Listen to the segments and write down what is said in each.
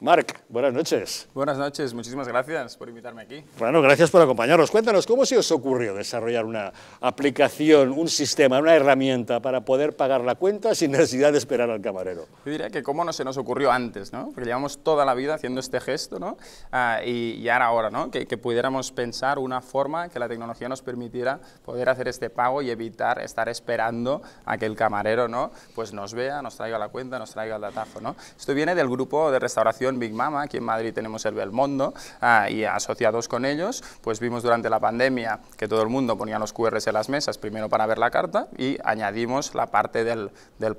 Marc, buenas noches. Buenas noches, muchísimas gracias por invitarme aquí. Bueno, gracias por acompañarnos. Cuéntanos, ¿cómo se os ocurrió desarrollar una aplicación, un sistema, una herramienta para poder pagar la cuenta sin necesidad de esperar al camarero? Yo diría que cómo no se nos ocurrió antes, ¿no? Porque llevamos toda la vida haciendo este gesto, ¿no? Ah, y, ahora, ahora, ¿no? Que, que, pudiéramos pensar una forma que la tecnología nos permitiera poder hacer este pago y evitar estar esperando a que el camarero, ¿no? Pues nos vea, nos traiga la cuenta, nos traiga el datafo, ¿no? Esto viene del grupo de restauración Big Mama, aquí en Madrid tenemos el Belmondo, ah, y asociados con ellos, pues vimos durante la pandemia que todo el mundo ponía los QRs en las mesas, primero para ver la carta, y añadimos la parte del,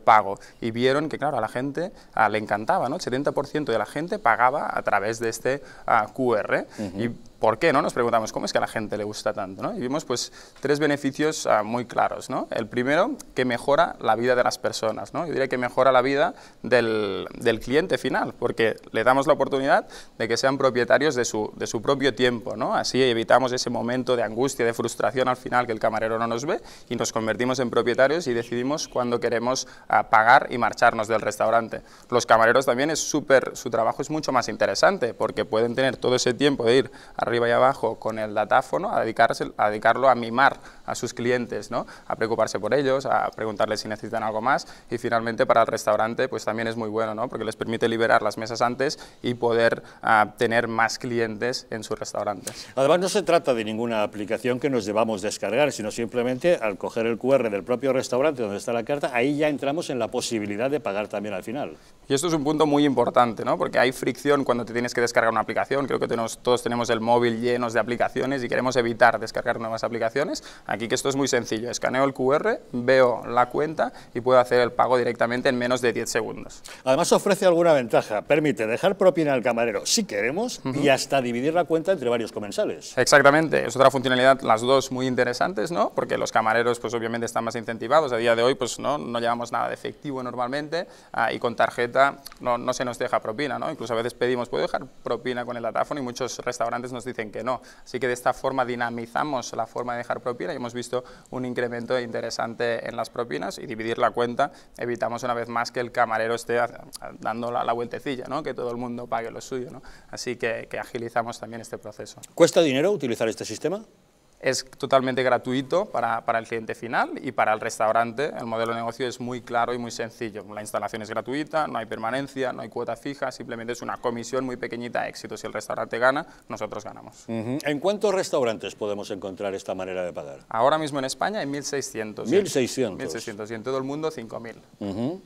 pago. Y vieron que, claro, a la gente ah, le encantaba, ¿no? El 70% de la gente pagaba a través de este ah, QR. y ¿Por qué? ¿no? Nos preguntamos, ¿cómo es que a la gente le gusta tanto? ¿no? Y vimos pues, tres beneficios ah, muy claros. ¿no? El primero, que mejora la vida de las personas. ¿no? Yo diría que mejora la vida del, del, cliente final, porque le damos la oportunidad de que sean propietarios de su, de su propio tiempo. ¿no? Así evitamos ese momento de angustia, de frustración al final que el camarero no nos ve y nos convertimos en propietarios y decidimos cuándo queremos ah, pagar y marcharnos del restaurante. Los camareros también es súper, su trabajo es mucho más interesante porque pueden tener todo ese tiempo de ir a arriba y abajo con el datáfono a, dedicarse, a dedicarlo a mimar a sus clientes, ¿no? a preocuparse por ellos, a preguntarles si necesitan algo más y finalmente para el restaurante pues también es muy bueno ¿no? porque les permite liberar las mesas antes y poder ah, tener más clientes en sus restaurantes. Además no se trata de ninguna aplicación que nos debamos descargar, sino simplemente al coger el QR del propio restaurante donde está la carta, ahí ya entramos en la posibilidad de pagar también al final. Y esto es un punto muy importante, ¿no? porque hay fricción cuando te tienes que descargar una aplicación, creo que tenemos, todos tenemos el móvil llenos de aplicaciones y queremos evitar descargar nuevas aplicaciones, aquí que esto es muy sencillo, escaneo el QR, veo la cuenta y puedo hacer el pago directamente en menos de 10 segundos. Además ofrece alguna ventaja, permite dejar propina al camarero si queremos y hasta dividir la cuenta entre varios comensales. Exactamente, es otra funcionalidad, las dos muy interesantes, ¿no? Porque los camareros pues obviamente están más incentivados, a día de hoy pues no, no llevamos nada de efectivo normalmente ah, y con tarjeta no, no se nos deja propina, ¿no? Incluso a veces pedimos, ¿puedo dejar propina con el datáfono? Y muchos restaurantes nos dicen que no. Así que de esta forma dinamizamos la forma de dejar propina y hemos visto un incremento interesante en las propinas y dividir la cuenta evitamos una vez más que el camarero esté dando la, vueltecilla, ¿no? que todo el mundo pague lo suyo. Así que agilizamos también este proceso. ¿Cuesta dinero utilizar este sistema? Es totalmente gratuito para, el cliente final y para el restaurante el modelo de negocio es muy claro y muy sencillo. La instalación es gratuita, no hay permanencia, no hay cuota fija, simplemente es una comisión muy pequeñita éxito. Si el restaurante gana, nosotros ganamos. ¿En cuántos restaurantes podemos encontrar esta manera de pagar? Ahora mismo en España hay 1.600. 1.600. 1.600 y en todo el mundo 5.000.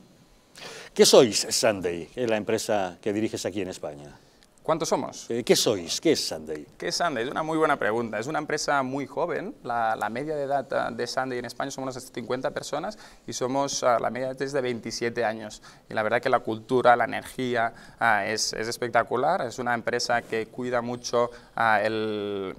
¿Qué sois, Sunday, la empresa que diriges aquí en España? ¿Cuántos somos? Eh, ¿Qué sois? ¿Qué es Sunday? ¿Qué es Sunday? Es una muy buena pregunta. Es una empresa muy joven. La, media de edad eh, de Sunday en España somos unos 50 personas y somos a eh, la media de es de 27 años. Y la verdad que la cultura, la energía es, espectacular. Es una empresa que cuida mucho el,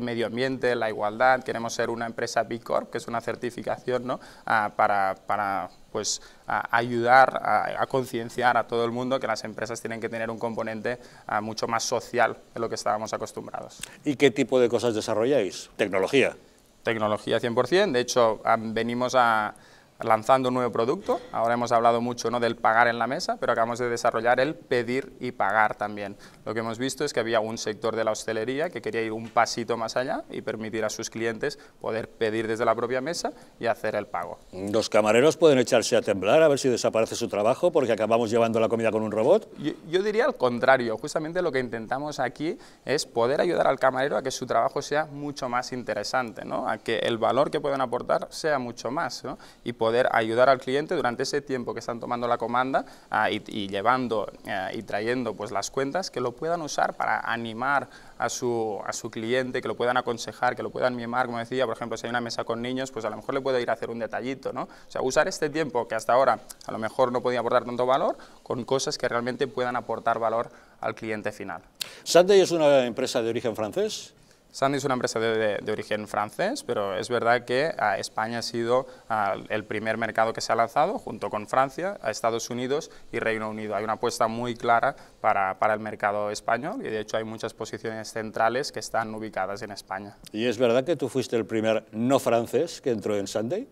medio ambiente, la igualdad. Queremos ser una empresa B Corp, que es una certificación ¿no? Ah, para, pues ayudar a, concienciar a todo el mundo que las empresas tienen que tener un componente mucho más social de lo que estábamos acostumbrados. ¿Y qué tipo de cosas desarrolláis? ¿Tecnología? Tecnología 100%, de hecho venimos a lanzando un nuevo producto. Ahora hemos hablado mucho ¿no? del pagar en la mesa, pero acabamos de desarrollar el pedir y pagar también. Lo que hemos visto es que había un sector de la hostelería que quería ir un pasito más allá y permitir a sus clientes poder pedir desde la propia mesa y hacer el pago. Los camareros pueden echarse a temblar a ver si desaparece su trabajo porque acabamos llevando la comida con un robot. Yo, diría al contrario. Justamente lo que intentamos aquí es poder ayudar al camarero a que su trabajo sea mucho más interesante, ¿no? a que el valor que pueden aportar sea mucho más ¿no? y poder ayudar al cliente durante ese tiempo que están tomando la comanda ah, y, llevando eh, y trayendo pues, las cuentas, que lo puedan usar para animar a su, a su cliente, que lo puedan aconsejar, que lo puedan mimar, como decía, por ejemplo, si hay una mesa con niños, pues a lo mejor le puede ir a hacer un detallito, ¿no? O sea, usar este tiempo que hasta ahora a lo mejor no podía aportar tanto valor, con cosas que realmente puedan aportar valor al cliente final. Sunday es una empresa de origen francés. Sunday es una empresa de, origen francés, pero es verdad que ah, España ha sido ah, el primer mercado que se ha lanzado, junto con Francia, a Estados Unidos y Reino Unido. Hay una apuesta muy clara para, para, el mercado español y de hecho hay muchas posiciones centrales que están ubicadas en España. ¿Y es verdad que tú fuiste el primer no francés que entró en Sunday?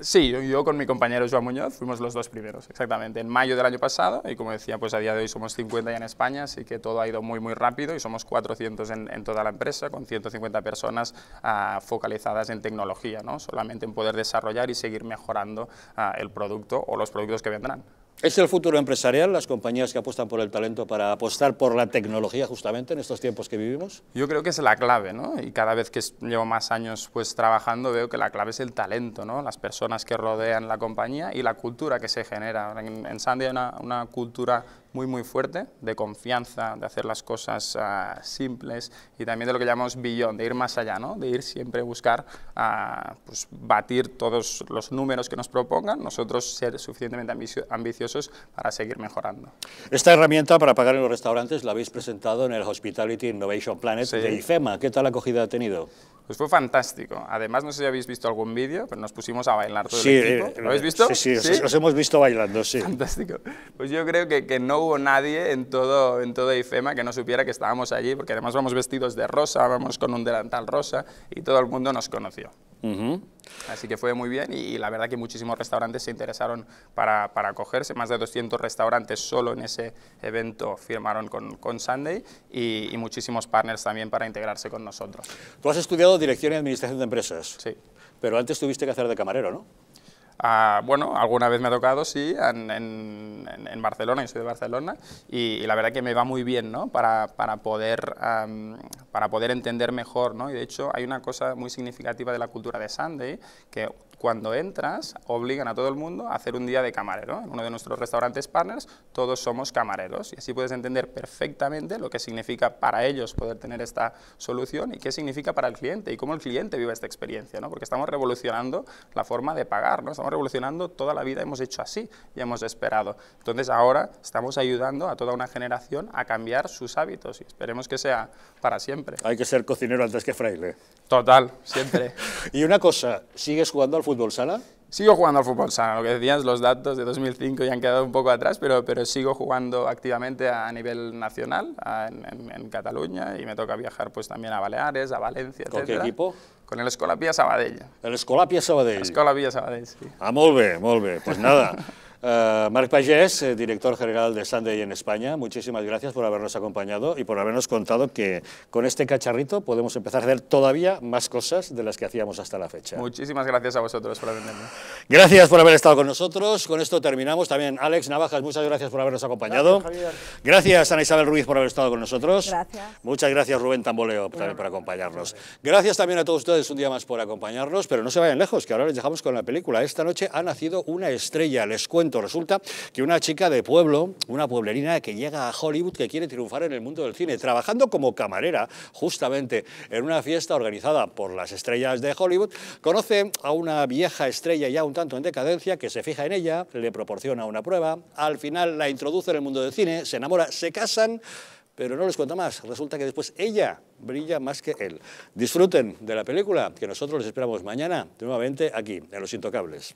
Sí, yo, con mi compañero Joan Muñoz fuimos los dos primeros, exactamente, en mayo del año pasado y como decía, pues a día de hoy somos 50 ya en España, así que todo ha ido muy muy rápido y somos 400 en, toda la empresa, con 150 personas ah, focalizadas en tecnología, ¿no? solamente en poder desarrollar y seguir mejorando ah, el producto o los productos que vendrán. ¿Es el futuro empresarial las compañías que apuestan por el talento para apostar por la tecnología justamente en estos tiempos que vivimos? Yo creo que es la clave, ¿no? Y cada vez que llevo más años pues trabajando veo que la clave es el talento, ¿no? Las personas que rodean la compañía y la cultura que se genera. En, Sandia hay una, una cultura muy muy fuerte, de confianza, de hacer las cosas ah, simples y también de lo que llamamos billón, de ir más allá, ¿no? de ir siempre a buscar a ah, pues, batir todos los números que nos propongan, nosotros ser suficientemente ambiciosos para seguir mejorando. Esta herramienta para pagar en los restaurantes la habéis presentado en el Hospitality Innovation Planet de IFEMA. ¿Qué tal acogida ha tenido? Pues fue fantástico. Además, no sé si habéis visto algún vídeo, pero nos pusimos a bailar todo el eh, ¿Lo habéis visto? Sí, sí, hemos visto bailando, sí. Fantástico. Pues yo creo que, no hubo nadie en todo, en todo IFEMA que no supiera que estábamos allí, porque además vamos vestidos de rosa, vamos con un delantal rosa, y todo el mundo nos conoció. Así que fue muy bien y, la verdad que muchísimos restaurantes se interesaron para, acogerse. Más de 200 restaurantes solo en ese evento firmaron con, con Sunday y, y, muchísimos partners también para integrarse con nosotros. Tú has estudiado Dirección y Administración de Empresas. Sí. Pero antes tuviste que hacer de camarero, ¿no? Ah, bueno, alguna vez me ha tocado, sí, en, en Barcelona, y soy de Barcelona, y, la verdad que me va muy bien, ¿no? Para, para poder, para poder entender mejor, ¿no? Y de hecho hay una cosa muy significativa de la cultura de Sunday, que cuando entras, obligan a todo el mundo a hacer un día de camarero. En uno de nuestros restaurantes partners, todos somos camareros y así puedes entender perfectamente lo que significa para ellos poder tener esta solución y qué significa para el cliente y cómo el cliente vive esta experiencia, ¿no? porque estamos revolucionando la forma de pagar, ¿no? estamos revolucionando toda la vida, hemos hecho así y hemos esperado. Entonces ahora estamos ayudando a toda una generación a cambiar sus hábitos y esperemos que sea para siempre. Hay que ser cocinero antes que fraile. Total, siempre. y una cosa, ¿sigues jugando al fútbol? fútbol sala? Sigo jugando al fútbol sala, lo que decías, los datos de 2005 ya han quedado un poco atrás, pero, pero sigo jugando activamente a nivel nacional, en, Cataluña, y me toca viajar pues también a Baleares, a Valencia, ¿Con qué equipo? Con el Escolapia Sabadell. El Escolapia Sabadell. El Escolapia Sabadell, sí. Ah, Pues nada, eh, Marc Pagés, eh, director general de Sunday en España, muchísimas gracias por habernos acompañado y por habernos contado que con este cacharrito podemos empezar a hacer todavía más cosas de las que hacíamos hasta la fecha. Muchísimas gracias a vosotros por atenderme. Gracias por haber estado con nosotros. Con esto terminamos. También Alex Navajas, muchas gracias por habernos acompañado. Gracias, a Ana Isabel Ruiz por haber estado con nosotros. Muchas gracias Rubén Tamboleo también por acompañarnos. Gracias también a todos ustedes un día más por acompañarnos, pero no se vayan lejos, que ahora les dejamos con la película. Esta noche ha nacido una estrella, les cuento resulta que una chica de pueblo, una pueblerina que llega a Hollywood, que quiere triunfar en el mundo del cine, trabajando como camarera justamente en una fiesta organizada por las estrellas de Hollywood, conoce a una vieja estrella ya un tanto en decadencia que se fija en ella, le proporciona una prueba, al final la introduce en el mundo del cine, se enamora, se casan, pero no les cuento más, resulta que después ella brilla más que él. Disfruten de la película, que nosotros les esperamos mañana, nuevamente aquí, en Los Intocables.